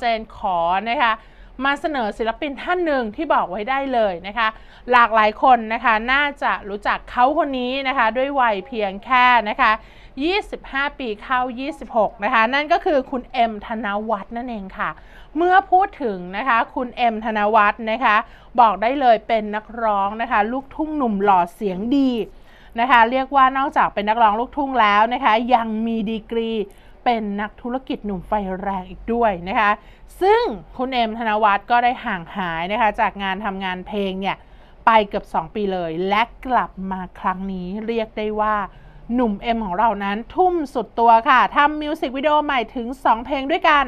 เจน ขอนะคะมาเสนอศิลปินท่านหนึ่งที่บอกไว้ได้เลยนะคะหลากหลายคนนะคะน่าจะรู้จักเขาคนนี้นะคะด้วยวัยเพียงแค่นะคะ25 ปีเข้า 26นะคะนั่นก็คือคุณเอ็มธนวัฒน์นั่นเองค่ะเมื่อพูดถึงนะคะคุณเอ็มธนวัฒน์นะคะบอกได้เลยเป็นนักร้องนะคะลูกทุ่งหนุ่มหล่อเสียงดีนะคะเรียกว่านอกจากเป็นนักร้องลูกทุ่งแล้วนะคะยังมีดีกรีเป็นนักธุรกิจหนุ่มไฟแรงอีกด้วยนะคะ ซึ่งคุณเอ็มธนวัฒน์ก็ได้ห่างหายนะคะ จากงานทำงานเพลงเนี่ย ไปเกือบ 2 ปีเลย และกลับมาครั้งนี้เรียกได้ว่าหนุ่มเอ็มของเรานั้นทุ่มสุดตัวค่ะทำมิวสิกวิดีโอใหม่ถึง 2 เพลงด้วยกัน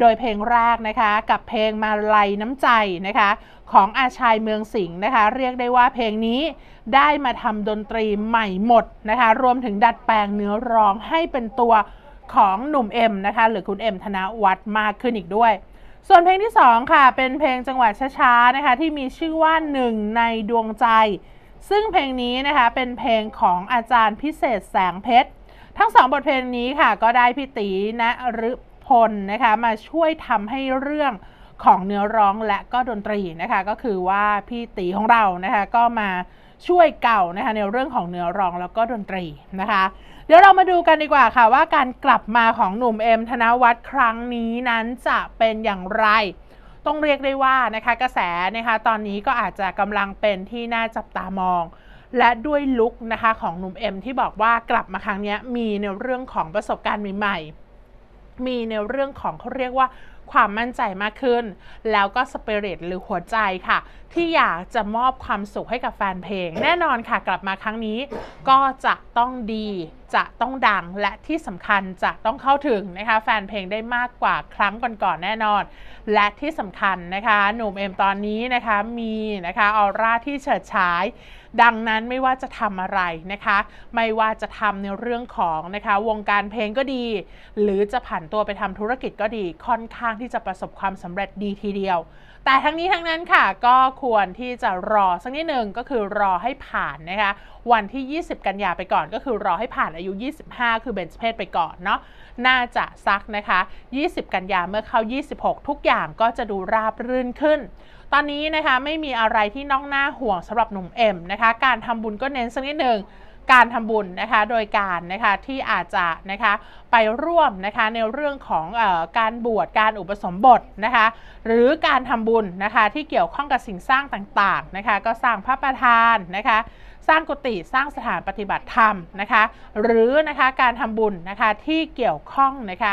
โดยเพลงแรกนะคะกับเพลงมาลัยน้ำใจนะคะ ของอาชัยเมืองสิงห์นะคะ เรียกได้ว่าเพลงนี้ได้มาทำดนตรีใหม่หมดนะคะรวมถึงดัดแปลงเนื้อร้องให้เป็นตัวของหนุ่มเอ็มนะคะหรือคุณเอ็มธนวัฒน์มากขึ้นอีกด้วย ส่วนเพลงที่2ค่ะเป็นเพลงจังหวะช้าๆนะคะ ที่มีชื่อว่าหนึ่งในดวงใจ ซึ่งเพลงนี้นะคะเป็นเพลงของอาจารย์พิเศษแสงเพชร ทั้งสองบทเพลงนี้ค่ะก็ได้พี่ตีนะฤพลนะคะมาช่วยทำให้เรื่องของเนื้อร้องและก็ดนตรีนะคะก็คือว่าพี่ตีของเรานะคะก็มาช่วยเก่านะคะในเรื่องของเนื้อร้องแล้วก็ดนตรีนะคะ เดี๋ยวเรามาดูกันดีกว่าค่ะว่าการกลับมาของหนุ่มเอ็มธนวัฒน์ครั้งนี้นั้นจะเป็นอย่างไร ต้องเรียกได้ว่านะคะกระแสนะคะตอนนี้ก็อาจจะกำลังเป็นที่น่าจับตามอง และด้วยลุกนะคะของหนุ่มเอ็มที่บอกว่ากลับมาครั้งนี้มีในเรื่องของประสบการณ์ใหม่ๆมีในเรื่องของเขาเรียกว่าความมั่นใจมากขึ้น แล้วก็สเปริตหรือหัวใจค่ะ ที่อยากจะมอบความสุขให้กับแฟนเพลง แน่นอนค่ะกลับมาครั้งนี้ก็จะต้องดีจะต้องดังและที่สำคัญจะต้องเข้าถึงนะคะแฟนเพลงได้มากกว่าครั้งก่อนๆแน่นอน และที่สำคัญนะคะหนุ่มเอ็มตอนนี้นะคะมีนะคะออร่าที่เฉิดฉายดังนั้นไม่ว่าจะทำอะไรนะคะ ไม่ว่าจะทำในเรื่องของนะคะวงการเพลงก็ดี หรือจะผันตัวไปทำธุรกิจก็ดีค่อนข้างที่จะประสบความสำเร็จดีทีเดียวแต่ทั้งนี้ทั้งนั้นค่ะก็ควรที่จะรอสักนิดหนึ่งก็คือรอให้ผ่านนะคะวันที่ 20 กันยาไปก่อนก็คือรอให้ผ่านอายุ 25 คือเบนจ์เพศไปก่อนเนาะน่าจะซักนะคะ 20 กันยาเมื่อเข้า 26 ทุกอย่างก็จะดูราบรื่นขึ้น ตอนนี้นะคะไม่มีอะไรที่น้องหน้าห่วงสำหรับหนุ่มเอ็มนะคะการทำบุญก็เน้นสักนิดหนึ่งการทำบุญนะคะ โดยการนะคะที่อาจจะนะคะไปร่วมนะคะในเรื่องของอการบวช การอุปสมบทนะคะ หรือการทำบุญนะคะที่เกี่ยวข้องกับสิ่งสร้างต่างๆนะคะ ก็สร้างพระประธานนะคะ สร้างกุฏิ สร้างสถานปฏิบัติธรรมนะคะ หรือนะคะการทำบุญนะคะที่เกี่ยวข้องนะคะ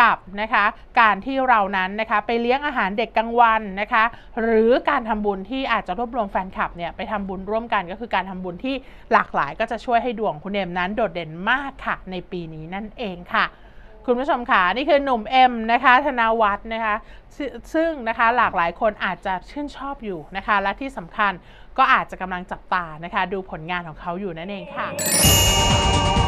กับนะคะ การที่เรานั้นนะคะไปเลี้ยงอาหารเด็กกลางวันนะคะ หรือการทำบุญที่อาจจะรวบรวมแฟนคลับเนี่ยไปทำบุญร่วมกันก็คือการทำบุญที่หลากหลายก็จะช่วยให้ดวงคุณเอมนั้นโดดเด่นมากค่ะในปีนี้นั่นเองค่ะ คุณผู้ชมค่ะนี่คือหนุ่มเอ็มนะคะธนาวัฒน์นะคะ ซึ่งนะคะหลากหลายคนอาจจะชื่นชอบอยู่นะคะ และที่สำคัญก็อาจจะกำลังจับตานะคะ ดูผลงานของเขาอยู่นั่นเองค่ะ